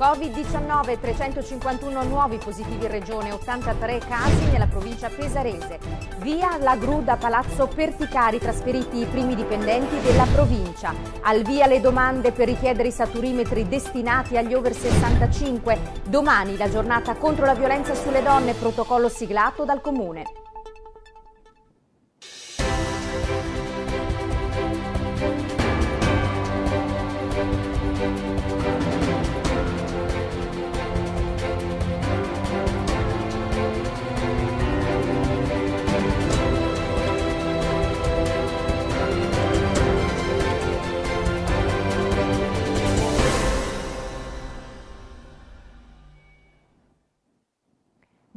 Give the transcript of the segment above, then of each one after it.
Covid-19, 351 nuovi positivi in regione, 83 casi nella provincia pesarese. Via La gru da Palazzo Perticari, trasferiti i primi dipendenti della provincia. Al via le domande per richiedere i saturimetri destinati agli over 65. Domani la giornata contro la violenza sulle donne, protocollo siglato dal Comune.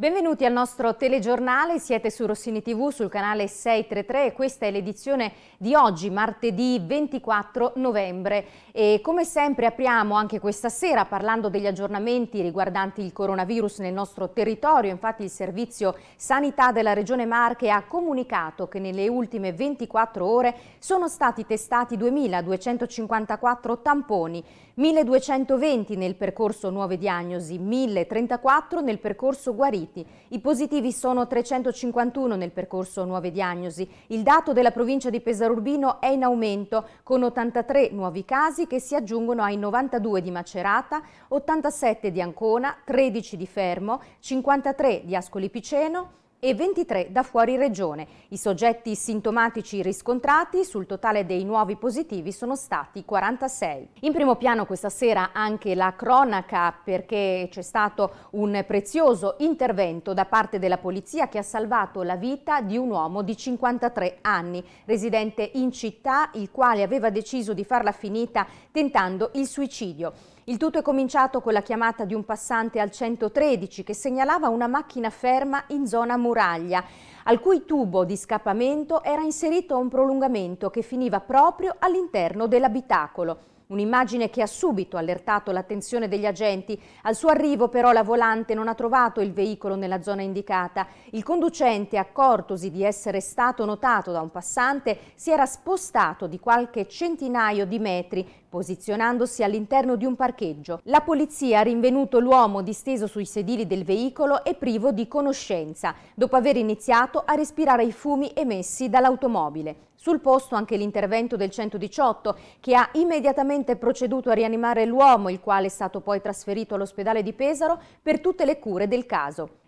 Benvenuti al nostro telegiornale, siete su Rossini TV sul canale 633 e questa è l'edizione di oggi, martedì 24 novembre. E come sempre apriamo anche questa sera parlando degli aggiornamenti riguardanti il coronavirus nel nostro territorio. Infatti il Servizio Sanità della Regione Marche ha comunicato che nelle ultime 24 ore sono stati testati 2.254 tamponi, 1220 nel percorso nuove diagnosi, 1034 nel percorso guariti. I positivi sono 351 nel percorso nuove diagnosi. Il dato della provincia di Pesarurbino è in aumento, con 83 nuovi casi che si aggiungono ai 92 di Macerata, 87 di Ancona, 13 di Fermo, 53 di Ascoli Piceno, e 23 da fuori regione. I soggetti sintomatici riscontrati sul totale dei nuovi positivi sono stati 46. In primo piano questa sera anche la cronaca perché c'è stato un prezioso intervento da parte della polizia che ha salvato la vita di un uomo di 53 anni, residente in città, il quale aveva deciso di farla finita tentando il suicidio. Il tutto è cominciato con la chiamata di un passante al 113 che segnalava una macchina ferma in zona muraglia, al cui tubo di scappamento era inserito un prolungamento che finiva proprio all'interno dell'abitacolo. Un'immagine che ha subito allertato l'attenzione degli agenti. Al suo arrivo però la volante non ha trovato il veicolo nella zona indicata. Il conducente, accortosi di essere stato notato da un passante, si era spostato di qualche centinaio di metri posizionandosi all'interno di un parcheggio. La polizia ha rinvenuto l'uomo disteso sui sedili del veicolo e privo di conoscenza, dopo aver iniziato a respirare i fumi emessi dall'automobile. Sul posto anche l'intervento del 118 che ha immediatamente proceduto a rianimare l'uomo, il quale è stato poi trasferito all'ospedale di Pesaro per tutte le cure del caso.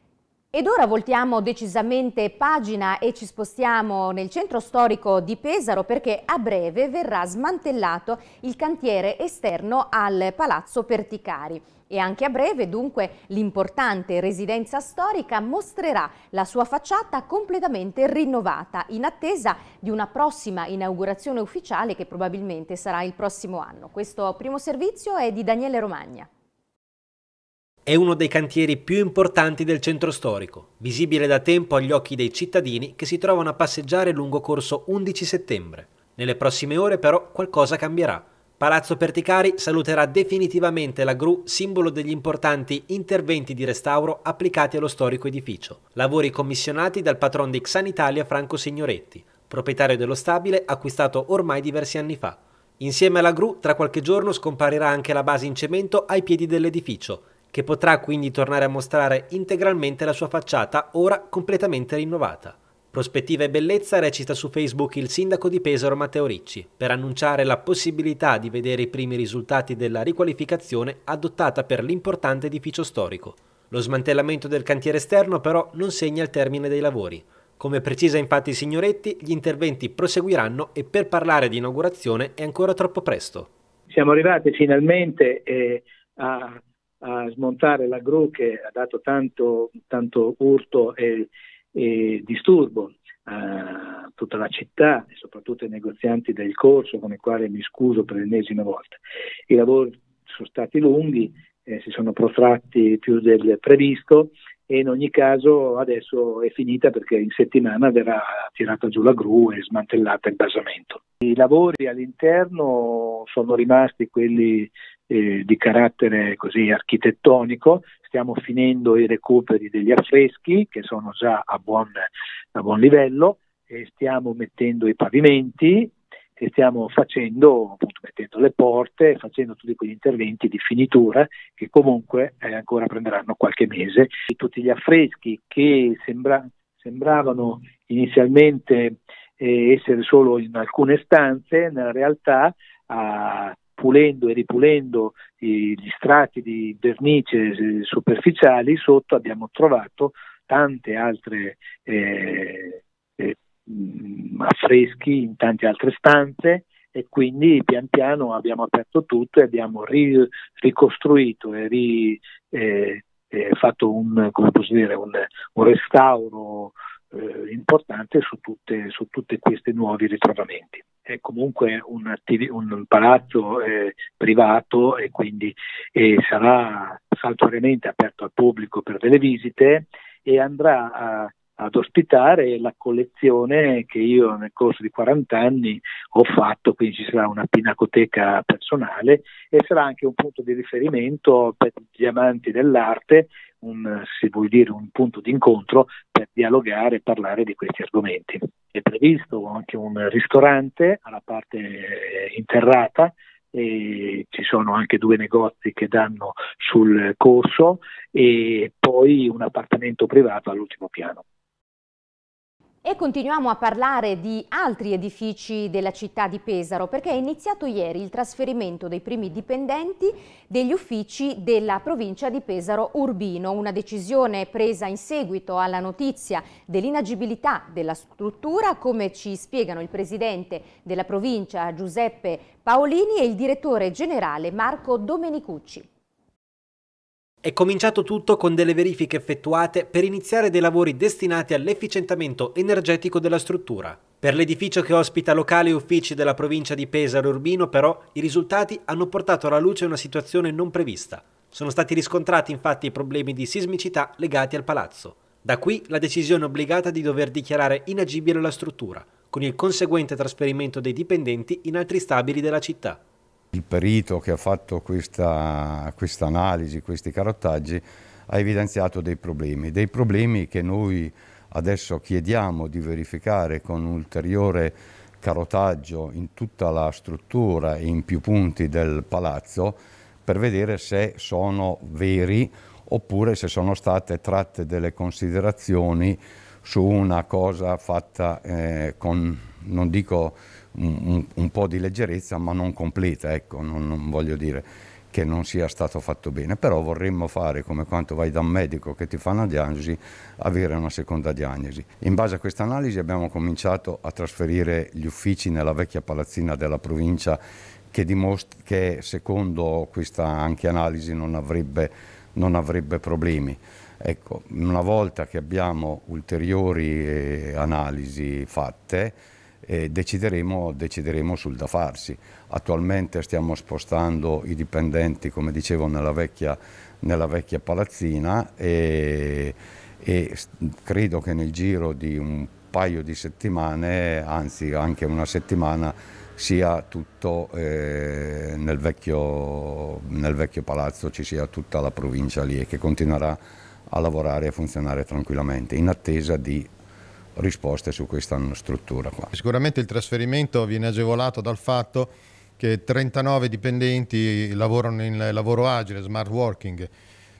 Ed ora voltiamo decisamente pagina e ci spostiamo nel centro storico di Pesaro perché a breve verrà smantellato il cantiere esterno al Palazzo Perticari. E anche a breve, dunque, l'importante residenza storica mostrerà la sua facciata completamente rinnovata, in attesa di una prossima inaugurazione ufficiale che probabilmente sarà il prossimo anno. Questo primo servizio è di Daniele Romagna è uno dei cantieri più importanti del centro storico, visibile da tempo agli occhi dei cittadini che si trovano a passeggiare lungo corso 11 settembre. Nelle prossime ore però qualcosa cambierà. Palazzo Perticari saluterà definitivamente la gru, simbolo degli importanti interventi di restauro applicati allo storico edificio. Lavori commissionati dal patron di Xanitalia Franco Signoretti, proprietario dello stabile acquistato ormai diversi anni fa. Insieme alla gru, tra qualche giorno scomparirà anche la base in cemento ai piedi dell'edificio, che potrà quindi tornare a mostrare integralmente la sua facciata ora completamente rinnovata. Prospettiva e Bellezza recita su Facebook il sindaco di Pesaro Matteo Ricci per annunciare la possibilità di vedere i primi risultati della riqualificazione adottata per l'importante edificio storico. Lo smantellamento del cantiere esterno però non segna il termine dei lavori. Come precisa infatti Signoretti, gli interventi proseguiranno e per parlare di inaugurazione è ancora troppo presto. Siamo arrivati finalmente eh, a a smontare la gru che ha dato tanto, tanto urto e, e disturbo a tutta la città e soprattutto ai negozianti del corso con i quali mi scuso per l'ennesima volta. I lavori sono stati lunghi, eh, si sono protratti più del previsto e in ogni caso adesso è finita perché in settimana verrà tirata giù la gru e smantellata il basamento. I lavori all'interno sono rimasti quelli eh, di carattere così architettonico, stiamo finendo i recuperi degli affreschi che sono già a buon, a buon livello, stiamo mettendo i pavimenti che stiamo facendo, appunto mettendo le porte, facendo tutti quegli interventi di finitura che comunque eh, ancora prenderanno qualche mese. Tutti gli affreschi che sembra, sembravano inizialmente eh, essere solo in alcune stanze, nella realtà ah, pulendo e ripulendo gli strati di vernice eh, superficiali sotto abbiamo trovato tante altre eh, eh affreschi in tante altre stanze e quindi pian piano abbiamo aperto tutto e abbiamo ri, ricostruito e ri, eh, eh, fatto un, dire, un, un restauro eh, importante su tutti su tutte questi nuovi ritrovamenti. È comunque un, attivi, un palazzo eh, privato e quindi sarà saltuariamente aperto al pubblico per delle visite e andrà a ad ospitare la collezione che io nel corso di 40 anni ho fatto, quindi ci sarà una pinacoteca personale e sarà anche un punto di riferimento per gli amanti dell'arte, un, se vuoi dire un punto di incontro per dialogare e parlare di questi argomenti. È previsto anche un ristorante alla parte eh, interrata e ci sono anche due negozi che danno sul corso e poi un appartamento privato all'ultimo piano. E continuiamo a parlare di altri edifici della città di Pesaro perché è iniziato ieri il trasferimento dei primi dipendenti degli uffici della provincia di Pesaro Urbino, una decisione presa in seguito alla notizia dell'inagibilità della struttura, come ci spiegano il presidente della provincia Giuseppe Paolini e il direttore generale Marco Domenicucci. È cominciato tutto con delle verifiche effettuate per iniziare dei lavori destinati all'efficientamento energetico della struttura. Per l'edificio che ospita locali e uffici della provincia di Pesaro Urbino, però, i risultati hanno portato alla luce una situazione non prevista. Sono stati riscontrati infatti problemi di sismicità legati al palazzo. Da qui la decisione obbligata di dover dichiarare inagibile la struttura, con il conseguente trasferimento dei dipendenti in altri stabili della città. Il perito che ha fatto questa quest analisi, questi carottaggi, ha evidenziato dei problemi, dei problemi che noi adesso chiediamo di verificare con un ulteriore carotaggio in tutta la struttura e in più punti del palazzo per vedere se sono veri oppure se sono state tratte delle considerazioni su una cosa fatta eh, con, non dico un, un, un, po' di leggerezza, ma non completa, ecco, non, non, voglio dire che non sia stato fatto bene, però vorremmo fare come quando vai da un medico che ti fa una diagnosi, avere una seconda diagnosi. In base a questa analisi abbiamo cominciato a trasferire gli uffici nella vecchia palazzina della provincia che, dimostra, che secondo questa anche analisi non avrebbe, non avrebbe problemi. Ecco, una volta che abbiamo ulteriori eh, analisi fatte, e decideremo, decideremo, sul da farsi. Attualmente stiamo spostando i dipendenti, come dicevo, nella vecchia, nella vecchia palazzina e, e credo che nel giro di un paio di settimane, anzi anche una settimana, sia tutto eh, nel, vecchio, nel, vecchio, palazzo, ci sia tutta la provincia lì e che continuerà a lavorare e a funzionare tranquillamente in attesa di risposte su questa struttura. Qua. Sicuramente il trasferimento viene agevolato dal fatto che 39 dipendenti lavorano in lavoro agile, smart working,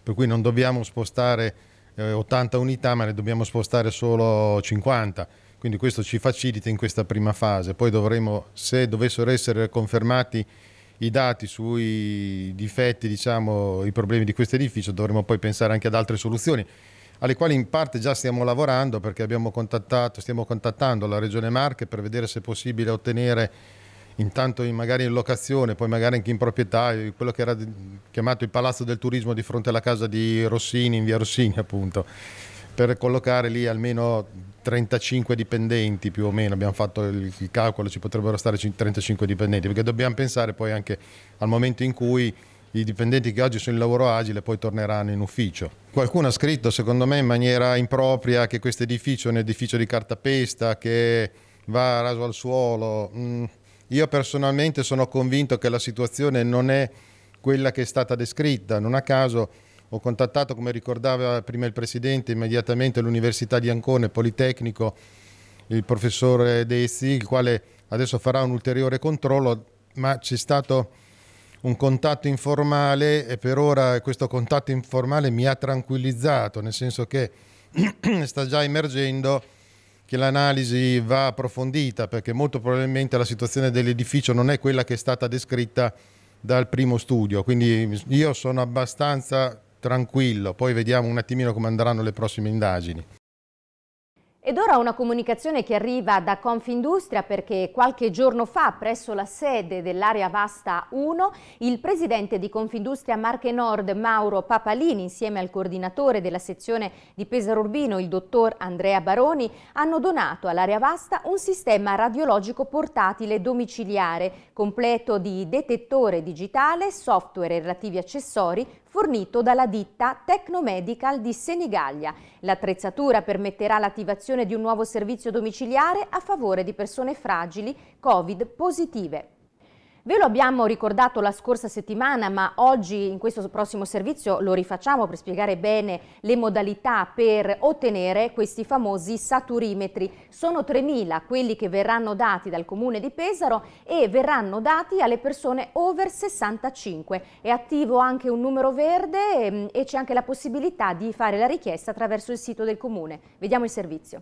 per cui non dobbiamo spostare 80 eh, unità ma ne dobbiamo spostare solo 50, quindi questo ci facilita in questa prima fase. Poi dovremo, se dovessero essere confermati i dati sui difetti, diciamo, i problemi di questo edificio, dovremo poi pensare anche ad altre soluzioni alle quali in parte già stiamo lavorando perché abbiamo contattato, stiamo contattando la Regione Marche per vedere se è possibile ottenere intanto in, magari in locazione, poi magari anche in proprietà, eh, quello che era chiamato il Palazzo del Turismo di fronte alla casa di Rossini, in via Rossini appunto, per collocare lì almeno 35 dipendenti più o meno, abbiamo fatto il, calcolo, ci potrebbero stare 35 dipendenti, perché dobbiamo pensare poi anche al momento in cui i dipendenti che oggi sono in lavoro agile poi torneranno in ufficio. Qualcuno ha scritto, secondo me, in maniera impropria che questo edificio è un edificio di cartapesta, che va raso al suolo. Mm, io personalmente sono convinto che la situazione non è quella che è stata descritta. Non a caso ho contattato, come ricordava prima il Presidente, immediatamente l'Università di Ancone, Politecnico, il professore Dezzi, il quale adesso farà un ulteriore controllo, ma c'è stato un contatto informale e per ora questo contatto informale mi ha tranquillizzato, nel senso che sta già emergendo che l'analisi va approfondita perché molto probabilmente la situazione dell'edificio non è quella che è stata descritta dal primo studio, quindi io sono abbastanza tranquillo, poi vediamo un attimino come andranno le prossime indagini. Ed ora una comunicazione che arriva da Confindustria perché qualche giorno fa presso la sede dell'area vasta 1 il presidente di Confindustria Marche Nord Mauro Papalini insieme al coordinatore della sezione di Pesaro Urbino il dottor Andrea Baroni hanno donato all'area vasta un sistema radiologico portatile domiciliare completo di detettore digitale, software e relativi accessori fornito dalla ditta Tecnomedical di Senigallia. L'attrezzatura permetterà l'attivazione creazione di un nuovo servizio domiciliare a favore di persone fragili Covid positive. Ve lo abbiamo ricordato la scorsa settimana, ma oggi in questo prossimo servizio lo rifacciamo per spiegare bene le modalità per ottenere questi famosi saturimetri. Sono 3.000 quelli che verranno dati dal comune di Pesaro e verranno dati alle persone over 65. È attivo anche un numero verde ehm, e c'è anche la possibilità di fare la richiesta attraverso il sito del comune. Vediamo il servizio.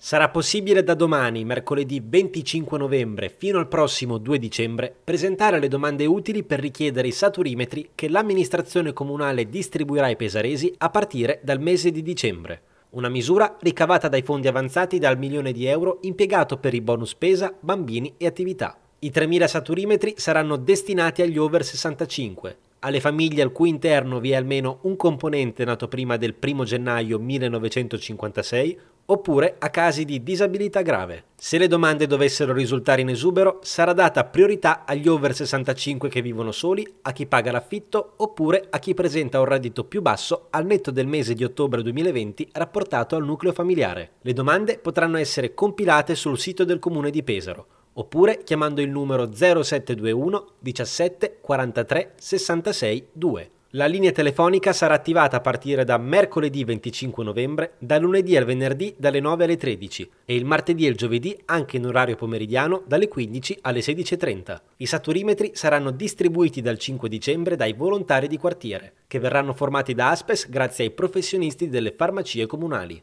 Sarà possibile da domani, mercoledì 25 novembre, fino al prossimo 2 dicembre, presentare le domande utili per richiedere i saturimetri che l'amministrazione comunale distribuirà ai pesaresi a partire dal mese di dicembre. Una misura ricavata dai fondi avanzati dal milione di euro impiegato per i bonus spesa, bambini e attività. I 3.000 saturimetri saranno destinati agli over 65, alle famiglie al cui interno vi è almeno un componente nato prima del 1 gennaio 1956 oppure a casi di disabilità grave. Se le domande dovessero risultare in esubero, sarà data priorità agli over 65 che vivono soli, a chi paga l'affitto oppure a chi presenta un reddito più basso al netto del mese di ottobre 2020 rapportato al nucleo familiare. Le domande potranno essere compilate sul sito del comune di Pesaro oppure chiamando il numero 0721 17 43 66 2. La linea telefonica sarà attivata a partire da mercoledì 25 novembre, da lunedì al venerdì dalle 9 alle 13 e il martedì e il giovedì anche in orario pomeridiano dalle 15 alle 16.30. I saturimetri saranno distribuiti dal 5 dicembre dai volontari di quartiere, che verranno formati da Aspes grazie ai professionisti delle farmacie comunali.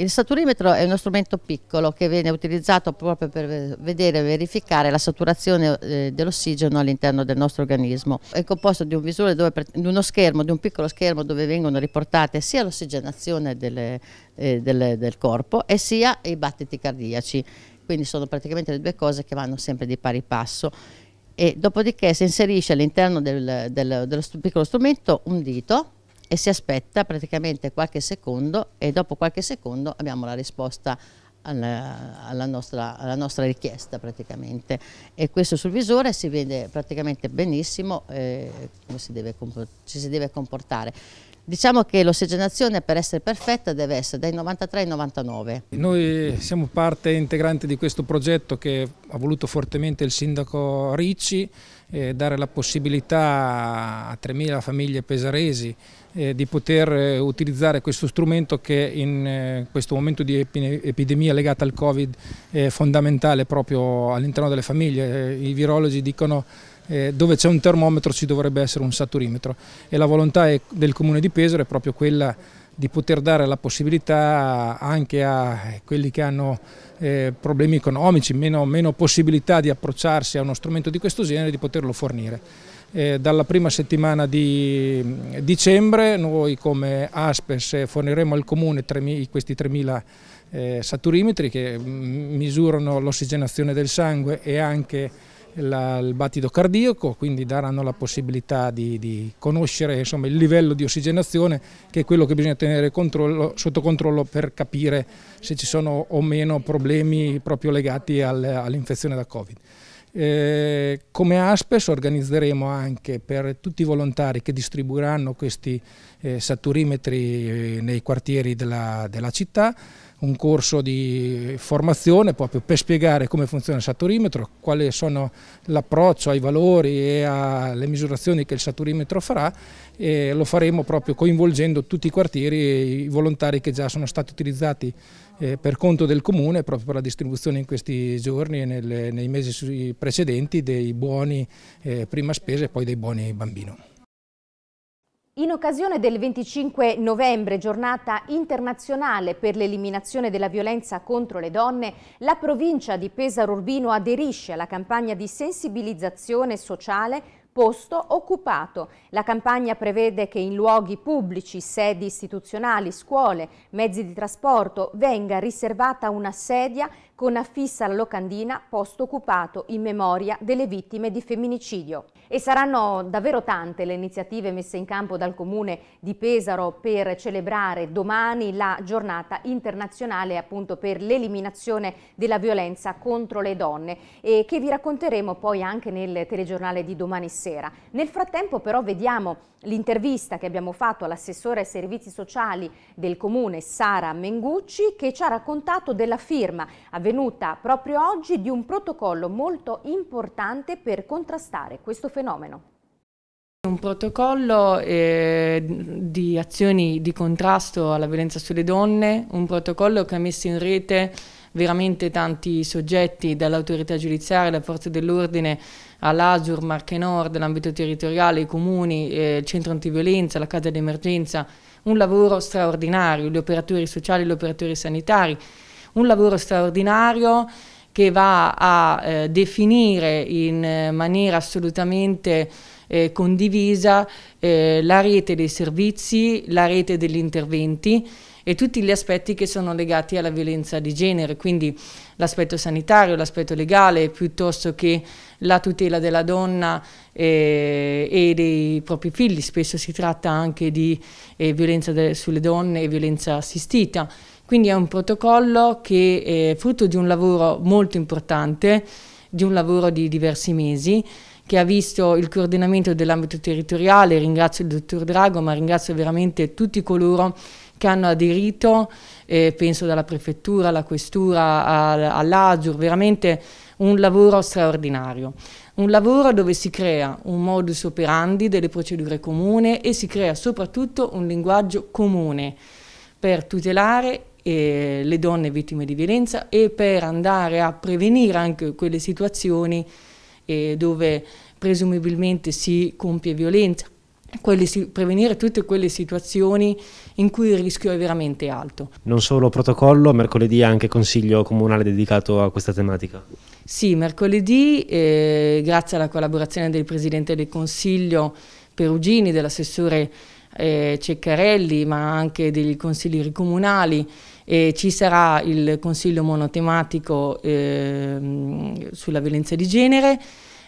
Il saturimetro è uno strumento piccolo che viene utilizzato proprio per vedere e verificare la saturazione eh, dell'ossigeno all'interno del nostro organismo. È composto di un visore, dove, di uno schermo, di un piccolo schermo dove vengono riportate sia l'ossigenazione eh, del, corpo e sia i battiti cardiaci. Quindi sono praticamente le due cose che vanno sempre di pari passo e dopodiché si inserisce all'interno del, del, dello piccolo strumento un dito e si aspetta praticamente qualche secondo e dopo qualche secondo abbiamo la risposta alla, alla, nostra, alla nostra, richiesta praticamente e questo sul visore si vede praticamente benissimo eh, come si deve, ci si deve comportare. Diciamo che l'ossigenazione per essere perfetta deve essere dai 93 ai 99. Noi siamo parte integrante di questo progetto che ha voluto fortemente il sindaco Ricci, eh, dare la possibilità a 3.000 famiglie pesaresi eh, di poter eh, utilizzare questo strumento che in eh, questo momento di epidemia legata al Covid è fondamentale proprio all'interno delle famiglie. Eh, I virologi dicono eh, dove c'è un termometro ci dovrebbe essere un saturimetro e la volontà del Comune di Pesaro è proprio quella di poter dare la possibilità anche a quelli che hanno eh, problemi economici, meno, meno, possibilità di approcciarsi a uno strumento di questo genere, di poterlo fornire. Eh, dalla prima settimana di mm, dicembre noi come Aspes forniremo al Comune 3, questi 3.000 saturimetri che mm, misurano l'ossigenazione del sangue e anche la, il battito cardiaco, quindi daranno la possibilità di, di conoscere insomma, il livello di ossigenazione che è quello che bisogna tenere controllo, sotto controllo per capire se ci sono o meno problemi proprio legati al, all'infezione da Covid. Eh, come Aspes organizzeremo anche per tutti i volontari che distribuiranno questi eh, saturimetri eh, nei quartieri della, della città un corso di formazione proprio per spiegare come funziona il saturimetro, quali sono l'approccio ai valori e alle misurazioni che il saturimetro farà e lo faremo proprio coinvolgendo tutti i quartieri e i volontari che già sono stati utilizzati eh, per conto del comune proprio per la distribuzione in questi giorni e nei mesi precedenti dei buoni eh, prima spesa e poi dei buoni bambino. In occasione del 25 novembre, giornata internazionale per l'eliminazione della violenza contro le donne, la provincia di Pesaro Urbino aderisce alla campagna di sensibilizzazione sociale posto occupato. La campagna prevede che in luoghi pubblici, sedi istituzionali, scuole, mezzi di trasporto venga riservata una sedia con affissa alla locandina posto occupato in memoria delle vittime di femminicidio. E saranno davvero tante le iniziative messe in campo dal Comune di Pesaro per celebrare domani la giornata internazionale appunto per l'eliminazione della violenza contro le donne e che vi racconteremo poi anche nel telegiornale di domani sera. Nel frattempo però vediamo l'intervista che abbiamo fatto all'assessore ai servizi sociali del Comune Sara Mengucci che ci ha raccontato della firma avvenuta proprio oggi di un protocollo molto importante per contrastare questo fenomeno. Un protocollo eh, di azioni di contrasto alla violenza sulle donne, un protocollo che ha messo in rete veramente tanti soggetti, dall'autorità giudiziaria, alle forze dell'ordine, all'Asur, Marche Nord, l'ambito territoriale, i comuni, eh, il centro antiviolenza, la casa d'emergenza, un lavoro straordinario, gli operatori sociali, gli operatori sanitari, un lavoro straordinario che va a eh, definire in eh, maniera assolutamente eh, condivisa eh, la rete dei servizi, la rete degli interventi e tutti gli aspetti che sono legati alla violenza di genere, quindi l'aspetto sanitario, l'aspetto legale, piuttosto che la tutela della donna eh, e dei propri figli. Spesso si tratta anche di eh, violenza sulle donne e violenza assistita. Quindi è un protocollo che è frutto di un lavoro molto importante, di un lavoro di diversi mesi, che ha visto il coordinamento dell'ambito territoriale, ringrazio il dottor Drago, ma ringrazio veramente tutti coloro che hanno aderito, eh, penso dalla prefettura, alla questura, all'Azur, veramente un lavoro straordinario. Un lavoro dove si crea un modus operandi delle procedure comune e si crea soprattutto un linguaggio comune per tutelare eh, le donne vittime di violenza e per andare a prevenire anche quelle situazioni eh, dove presumibilmente si compie violenza, quelle, prevenire tutte quelle situazioni in cui il rischio è veramente alto. Non solo protocollo, mercoledì anche consiglio comunale dedicato a questa tematica. Sì, mercoledì, eh, grazie alla collaborazione del Presidente del Consiglio Perugini, dell'assessore eh, Ceccarelli, ma anche dei consiglieri comunali, e ci sarà il consiglio monotematico eh, sulla violenza di genere,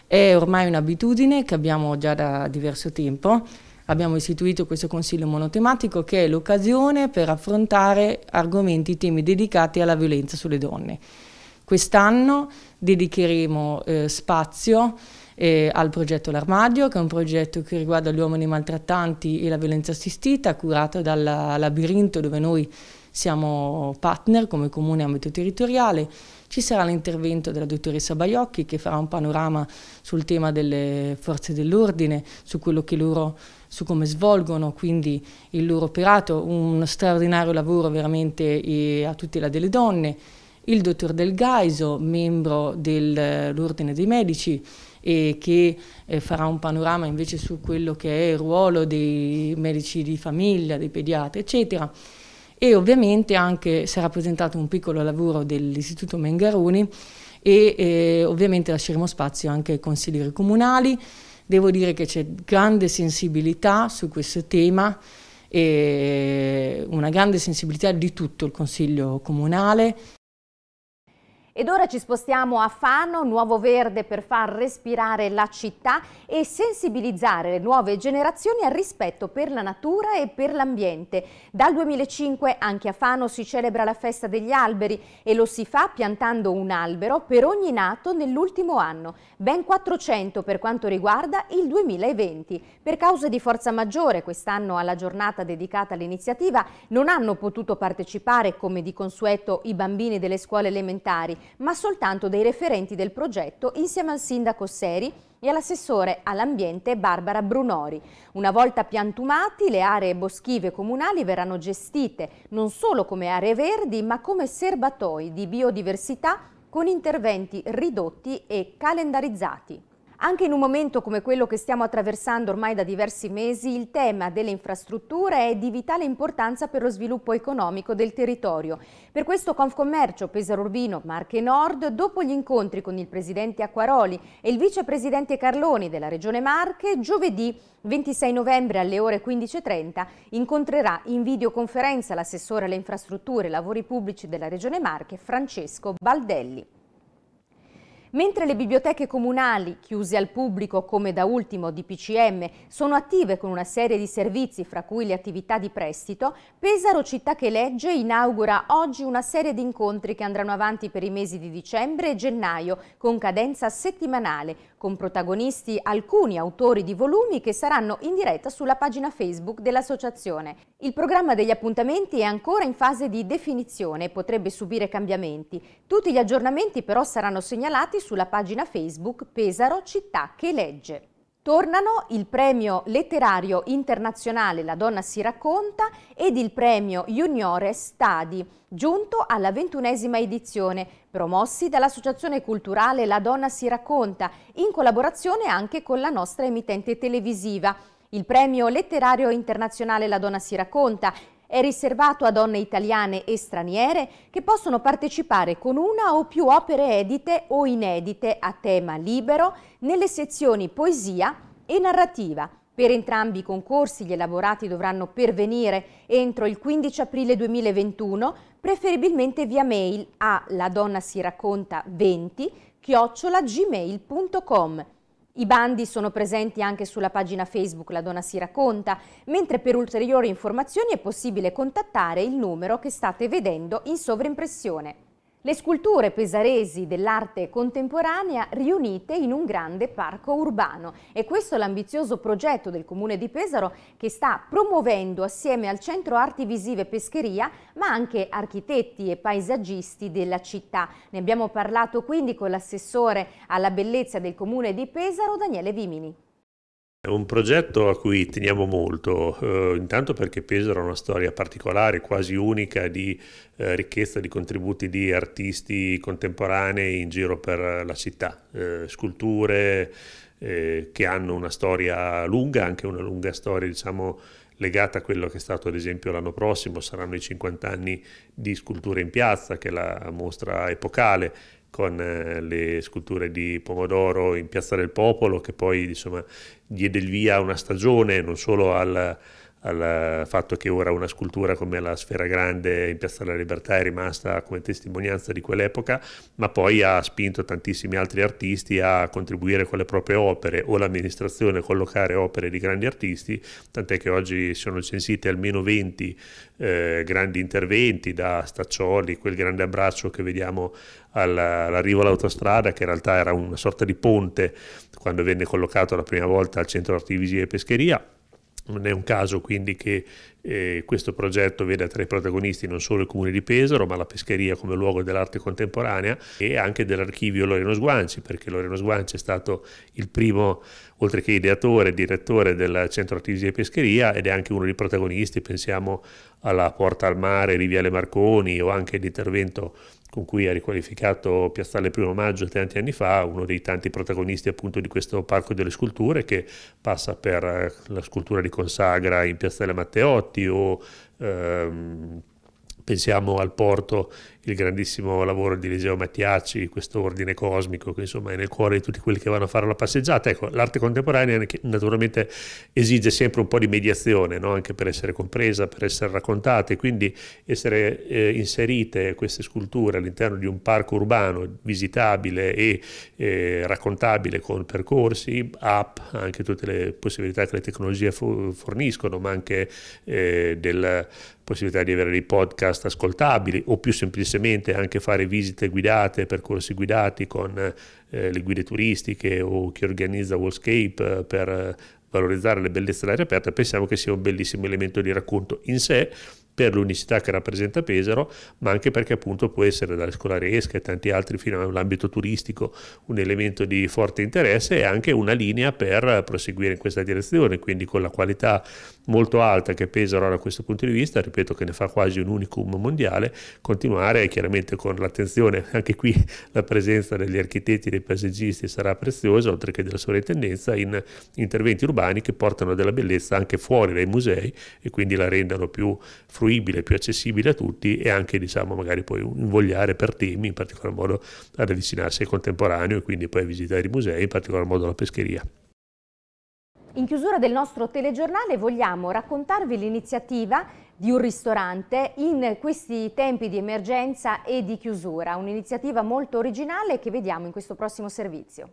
è ormai un'abitudine che abbiamo già da diverso tempo. Abbiamo istituito questo consiglio monotematico che è l'occasione per affrontare argomenti, temi dedicati alla violenza sulle donne. Quest'anno dedicheremo eh, spazio eh, al progetto L'Armadio, che è un progetto che riguarda gli uomini maltrattanti e la violenza assistita, curato dal Labirinto, dove noi siamo partner come comune ambito territoriale, ci sarà l'intervento della dottoressa Baiocchi che farà un panorama sul tema delle forze dell'ordine, su quello che loro su come svolgono quindi il loro operato, un straordinario lavoro veramente a tutela delle donne. Il dottor Del Gaiso, membro dell'Ordine dei Medici, e che eh, farà un panorama invece su quello che è il ruolo dei medici di famiglia, dei pediatri, eccetera e ovviamente anche sarà presentato un piccolo lavoro dell'Istituto Mengaroni e eh, ovviamente lasceremo spazio anche ai consiglieri comunali. Devo dire che c'è grande sensibilità su questo tema, una grande sensibilità di tutto il Consiglio Comunale. Ed ora ci spostiamo a Fano, Nuovo Verde per far respirare la città e sensibilizzare le nuove generazioni al rispetto per la natura e per l'ambiente. Dal 2005 anche a Fano si celebra la festa degli alberi e lo si fa piantando un albero per ogni nato nell'ultimo anno, ben 400 per quanto riguarda il 2020. Per cause di forza maggiore quest'anno alla giornata dedicata all'iniziativa non hanno potuto partecipare come di consueto i bambini delle scuole elementari ma soltanto dei referenti del progetto insieme al sindaco Seri e all'assessore all'ambiente Barbara Brunori. Una volta piantumati, le aree boschive comunali verranno gestite non solo come aree verdi, ma come serbatoi di biodiversità con interventi ridotti e calendarizzati. Anche in un momento come quello che stiamo attraversando ormai da diversi mesi, il tema delle infrastrutture è di vitale importanza per lo sviluppo economico del territorio. Per questo Confcommercio Pesaro Urbino Marche Nord, dopo gli incontri con il presidente Acquaroli e il vicepresidente Carloni della Regione Marche, giovedì 26 novembre alle ore 15.30 incontrerà in videoconferenza l'assessore alle infrastrutture e lavori pubblici della Regione Marche Francesco Baldelli. Mentre le biblioteche comunali, chiuse al pubblico come da ultimo DPCM, sono attive con una serie di servizi, fra cui le attività di prestito, Pesaro Città che legge inaugura oggi una serie di incontri che andranno avanti per i mesi di dicembre e gennaio, con cadenza settimanale, con protagonisti alcuni autori di volumi che saranno in diretta sulla pagina Facebook dell'associazione. Il programma degli appuntamenti è ancora in fase di definizione e potrebbe subire cambiamenti. Tutti gli aggiornamenti però saranno segnalati sulla pagina Facebook Pesaro Città che legge. Tornano il premio letterario internazionale La donna si racconta ed il premio Juniore Stadi, giunto alla ventunesima edizione, promossi dall'associazione culturale La donna si racconta, in collaborazione anche con la nostra emittente televisiva. Il premio letterario internazionale La donna si racconta è riservato a donne italiane e straniere che possono partecipare con una o più opere edite o inedite a tema libero nelle sezioni poesia e narrativa. Per entrambi i concorsi gli elaborati dovranno pervenire entro il 15 aprile 2021, preferibilmente via mail a la donna 20 chiocciolagmail.com i bandi sono presenti anche sulla pagina Facebook La Donna si racconta, mentre per ulteriori informazioni è possibile contattare il numero che state vedendo in sovrimpressione. Le sculture pesaresi dell'arte contemporanea riunite in un grande parco urbano e questo è l'ambizioso progetto del comune di Pesaro che sta promuovendo assieme al Centro Arti Visive Pescheria ma anche architetti e paesaggisti della città. Ne abbiamo parlato quindi con l'assessore alla bellezza del comune di Pesaro Daniele Vimini. È un progetto a cui teniamo molto, eh, intanto perché Pesaro ha una storia particolare, quasi unica, di eh, ricchezza di contributi di artisti contemporanei in giro per la città, eh, sculture eh, che hanno una storia lunga, anche una lunga storia diciamo, legata a quello che è stato ad esempio l'anno prossimo, saranno i 50 anni di Sculture in Piazza, che è la mostra epocale con eh, le sculture di Pomodoro in Piazza del Popolo che poi insomma diede il via a una stagione non solo al al fatto che ora una scultura come la Sfera Grande in Piazza della Libertà è rimasta come testimonianza di quell'epoca, ma poi ha spinto tantissimi altri artisti a contribuire con le proprie opere o l'amministrazione a collocare opere di grandi artisti, tant'è che oggi sono censiti almeno 20 eh, grandi interventi da Staccioli, quel grande abbraccio che vediamo all'arrivo all'autostrada che in realtà era una sorta di ponte quando venne collocato la prima volta al centro artivisie e pescheria non è un caso quindi che eh, questo progetto veda tra i protagonisti non solo il comune di Pesaro, ma la pescheria come luogo dell'arte contemporanea e anche dell'archivio Loreno Sguanci, perché Loreno Sguanci è stato il primo, oltre che ideatore, direttore del centro artigia e pescheria ed è anche uno dei protagonisti, pensiamo alla Porta al Mare, Riviale Marconi o anche l'intervento con cui ha riqualificato Piazzale Primo Maggio tanti anni fa, uno dei tanti protagonisti appunto di questo Parco delle Sculture che passa per eh, la scultura di Consagra in Piazzale Matteotti o ehm, pensiamo al porto il grandissimo lavoro di Eliseo Mattiacci, questo ordine cosmico che insomma è nel cuore di tutti quelli che vanno a fare la passeggiata. Ecco, l'arte contemporanea naturalmente esige sempre un po' di mediazione, no? anche per essere compresa, per essere raccontata e quindi essere eh, inserite queste sculture all'interno di un parco urbano visitabile e eh, raccontabile con percorsi, app, anche tutte le possibilità che le tecnologie forniscono, ma anche eh, della possibilità di avere dei podcast ascoltabili o più semplicemente semplicemente anche fare visite guidate, percorsi guidati con eh, le guide turistiche o chi organizza Wallscape eh, per valorizzare le bellezze dell'aria aperta, pensiamo che sia un bellissimo elemento di racconto in sé per l'unicità che rappresenta Pesaro, ma anche perché appunto può essere dalle scolaresche e tanti altri fino all'ambito turistico un elemento di forte interesse e anche una linea per proseguire in questa direzione, quindi con la qualità molto alta che pesa ora da questo punto di vista, ripeto che ne fa quasi un unicum mondiale, continuare chiaramente con l'attenzione, anche qui la presenza degli architetti e dei paesaggisti sarà preziosa, oltre che della sovrintendenza, in interventi urbani che portano della bellezza anche fuori dai musei e quindi la rendano più fruibile, più accessibile a tutti e anche diciamo magari poi invogliare per temi, in particolar modo ad avvicinarsi al contemporaneo e quindi poi a visitare i musei, in particolar modo la pescheria. In chiusura del nostro telegiornale vogliamo raccontarvi l'iniziativa di un ristorante in questi tempi di emergenza e di chiusura, un'iniziativa molto originale che vediamo in questo prossimo servizio.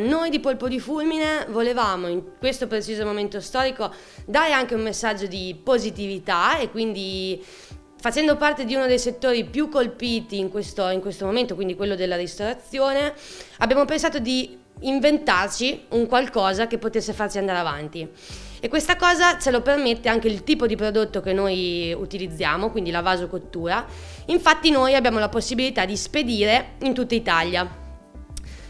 Noi di Polpo di Fulmine volevamo in questo preciso momento storico dare anche un messaggio di positività e quindi facendo parte di uno dei settori più colpiti in questo, in questo momento, quindi quello della ristorazione, abbiamo pensato di inventarci un qualcosa che potesse farci andare avanti. E questa cosa ce lo permette anche il tipo di prodotto che noi utilizziamo, quindi la vasocottura. Infatti noi abbiamo la possibilità di spedire in tutta Italia.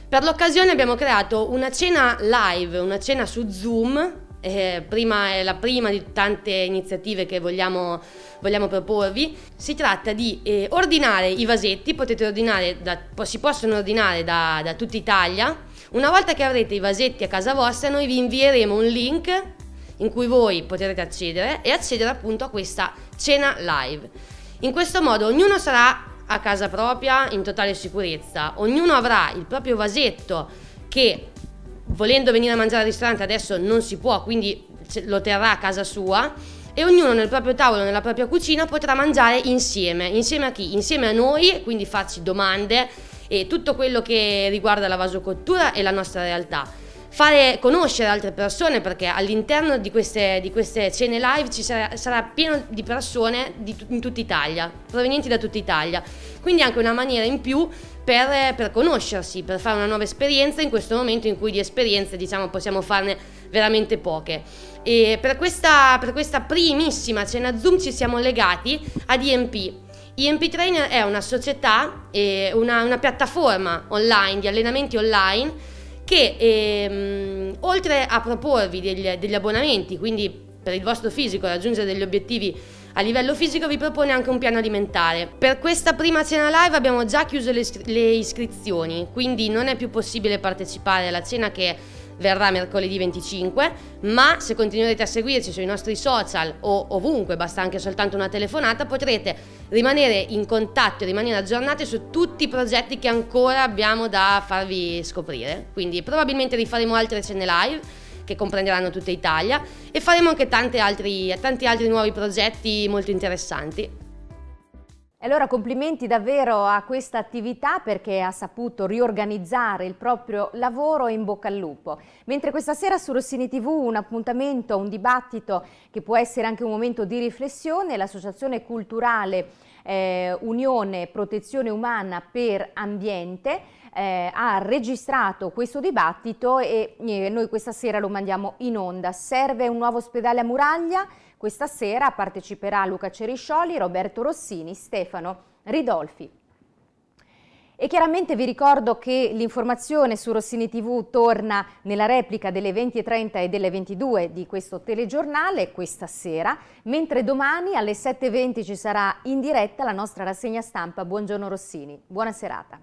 Per l'occasione abbiamo creato una cena live, una cena su Zoom, eh, prima, è la prima di tante iniziative che vogliamo, vogliamo proporvi. Si tratta di eh, ordinare i vasetti, potete ordinare da, si possono ordinare da, da tutta Italia una volta che avrete i vasetti a casa vostra, noi vi invieremo un link in cui voi potrete accedere e accedere appunto a questa cena live. In questo modo ognuno sarà a casa propria in totale sicurezza, ognuno avrà il proprio vasetto che volendo venire a mangiare al ristorante adesso non si può, quindi lo terrà a casa sua e ognuno nel proprio tavolo, nella propria cucina potrà mangiare insieme, insieme a chi? Insieme a noi, quindi farci domande e tutto quello che riguarda la vasocottura e la nostra realtà. Fare conoscere altre persone perché all'interno di queste, di queste cene live ci sarà, sarà pieno di persone di, in tutta Italia, provenienti da tutta Italia. Quindi anche una maniera in più per, per, conoscersi, per fare una nuova esperienza in questo momento in cui di esperienze diciamo, possiamo farne veramente poche. E per questa, per questa primissima cena Zoom ci siamo legati a DMP, IMP Trainer è una società, eh, una, una, piattaforma online di allenamenti online che ehm, oltre a proporvi degli, degli abbonamenti, quindi per il vostro fisico raggiungere degli obiettivi a livello fisico vi propone anche un piano alimentare. Per questa prima cena live abbiamo già chiuso le, le iscrizioni, quindi non è più possibile partecipare alla cena che verrà mercoledì 25, ma se continuerete a seguirci sui nostri social o ovunque, basta anche soltanto una telefonata, potrete rimanere in contatto e rimanere aggiornati su tutti i progetti che ancora abbiamo da farvi scoprire. Quindi probabilmente rifaremo altre scene live che comprenderanno tutta Italia e faremo anche tanti altri, tanti altri nuovi progetti molto interessanti allora complimenti davvero a questa attività perché ha saputo riorganizzare il proprio lavoro e in bocca al lupo. Mentre questa sera su Rossini TV un appuntamento, un dibattito che può essere anche un momento di riflessione, l'associazione culturale eh, Unione Protezione Umana per Ambiente eh, ha registrato questo dibattito e eh, noi questa sera lo mandiamo in onda. Serve un nuovo ospedale a Muraglia? Questa sera parteciperà Luca Ceriscioli, Roberto Rossini, Stefano Ridolfi. E chiaramente vi ricordo che l'informazione su Rossini TV torna nella replica delle 20.30 e delle 22 di questo telegiornale questa sera, mentre domani alle 7.20 ci sarà in diretta la nostra rassegna stampa Buongiorno Rossini. Buona serata.